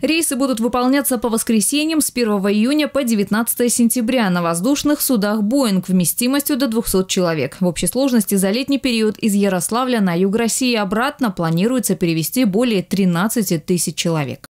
Рейсы будут выполняться по воскресеньям с 1 июня по 19 сентября на воздушных судах «Боинг» вместимостью до 200 человек. В общей сложности за летний период из Ярославля на юг России обратно планируется перевести более 13 тысяч человек.